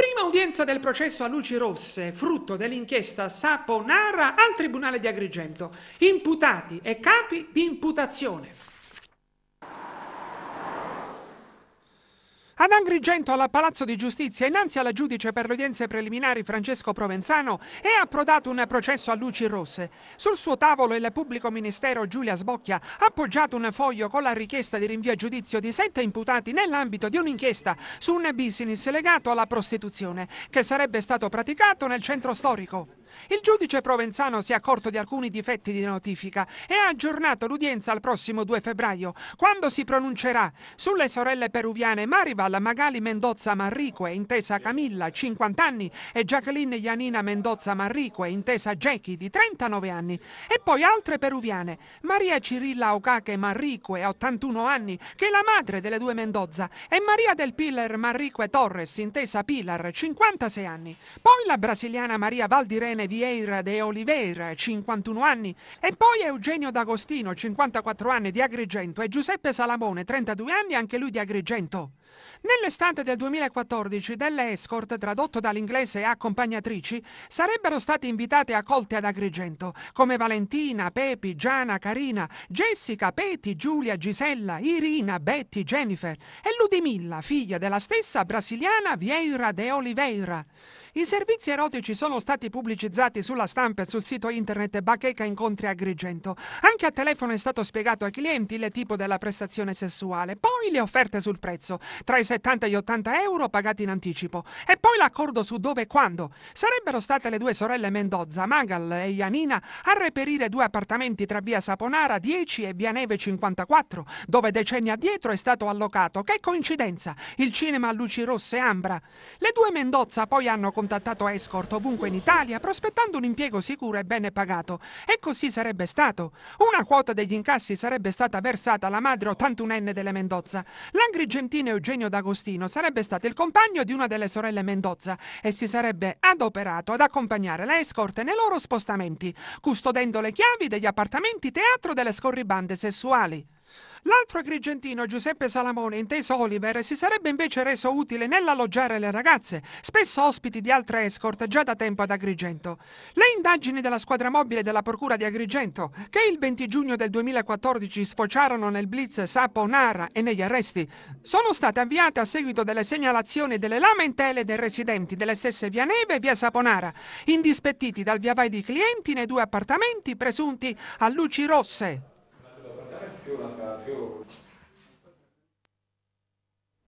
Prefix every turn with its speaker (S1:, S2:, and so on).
S1: Prima udienza del processo a luci rosse, frutto dell'inchiesta Saponara al Tribunale di Agrigento. Imputati e capi di imputazione. Ad Angrigento, alla Palazzo di Giustizia, innanzi alla giudice per le udienze preliminari Francesco Provenzano, è approdato un processo a luci rosse. Sul suo tavolo il pubblico ministero Giulia Sbocchia ha appoggiato un foglio con la richiesta di rinvio a giudizio di sette imputati nell'ambito di un'inchiesta su un business legato alla prostituzione che sarebbe stato praticato nel centro storico. Il giudice provenzano si è accorto di alcuni difetti di notifica e ha aggiornato l'udienza al prossimo 2 febbraio, quando si pronuncerà sulle sorelle peruviane Marival Magali Mendoza Marrique, intesa Camilla, 50 anni, e Jacqueline Janina Mendoza Marrique, intesa Jackie, di 39 anni, e poi altre peruviane, Maria Cirilla Ocache Marrique, 81 anni, che è la madre delle due Mendoza, e Maria del Pilar Marrique Torres, intesa Pilar, 56 anni. Poi la brasiliana Maria Valdirena Irene Vieira de Oliveira, 51 anni, e poi Eugenio D'Agostino, 54 anni, di Agrigento, e Giuseppe Salamone, 32 anni, anche lui di Agrigento. Nell'estate del 2014 delle escort, tradotto dall'inglese e accompagnatrici, sarebbero state invitate a colte ad Agrigento, come Valentina, Pepi, Giana, Carina, Jessica, Peti, Giulia, Gisella, Irina, Betty, Jennifer e Ludmilla, figlia della stessa brasiliana Vieira de Oliveira. I servizi erotici sono stati pubblicizzati pubblicizzati sulla stampa e sul sito internet Bacheca Incontri Agrigento. Anche a telefono è stato spiegato ai clienti il tipo della prestazione sessuale, poi le offerte sul prezzo, tra i 70 e gli 80 euro pagati in anticipo, e poi l'accordo su dove e quando. Sarebbero state le due sorelle Mendoza, Magal e Ianina, a reperire due appartamenti tra via Saponara 10 e via Neve 54, dove decenni addietro è stato allocato, che coincidenza, il cinema a luci rosse Ambra. Le due Mendoza poi hanno contattato Escort ovunque in Italia, proseguendo aspettando un impiego sicuro e bene pagato. E così sarebbe stato. Una quota degli incassi sarebbe stata versata alla madre 81enne delle Mendoza. L'angrigentino Eugenio D'Agostino sarebbe stato il compagno di una delle sorelle Mendoza e si sarebbe adoperato ad accompagnare le escorte nei loro spostamenti, custodendo le chiavi degli appartamenti teatro delle scorribande sessuali. L'altro agrigentino Giuseppe Salamone, inteso Oliver, si sarebbe invece reso utile nell'alloggiare le ragazze, spesso ospiti di altre escort già da tempo ad Agrigento. Le indagini della squadra mobile della Procura di Agrigento, che il 20 giugno del 2014 sfociarono nel blitz Sapo Nara e negli arresti, sono state avviate a seguito delle segnalazioni delle lamentele dei residenti delle stesse via Neve e via Saponara, indispettiti dal viavai di clienti nei due appartamenti presunti a luci rosse. Gracias.